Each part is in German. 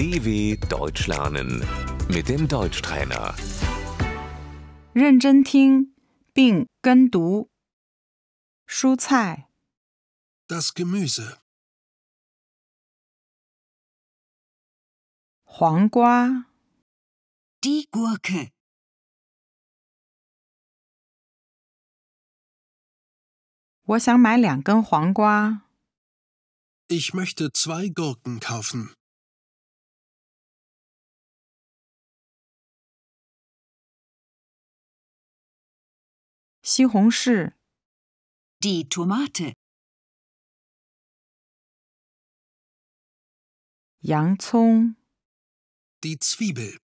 DW Deutsch lernen mit dem Deutschtrainer. Renjen Bing Zai Das Gemüse, Die Gurke Wo Sang 黄瓜、Die ich möchte zwei Gurken kaufen. 西红柿，die Tomate，洋葱，die Zwiebel，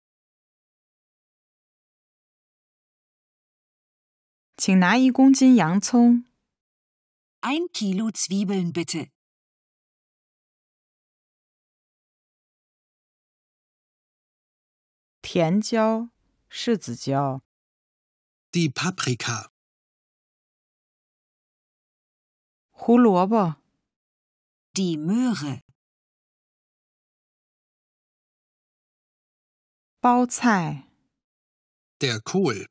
请拿一公斤洋葱，ein Kilo Zwiebeln bitte，甜椒，柿子椒，die Paprika。Hulorba. Die Möhre. Baozai. Der Kohl.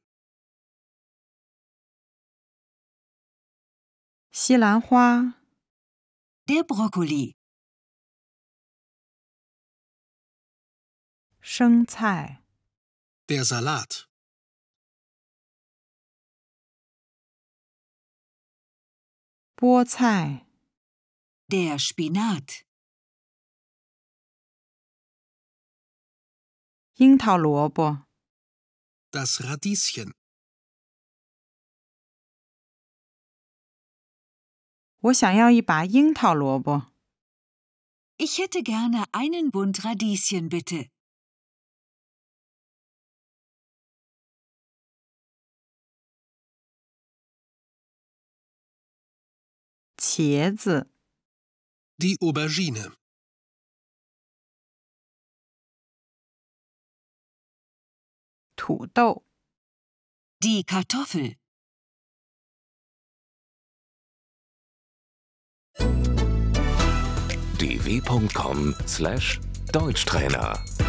Xilanhua. Der Brokkoli. Shengcai. Der Salat. 菠菜 der Spinat 樱桃萝卜 das Radieschen 我想要一把樱桃萝卜 Ich hätte gerne einen Bund Radieschen, bitte. 茄子 Die Aubergine. Die Kartoffel. dw.com/deutschtrainer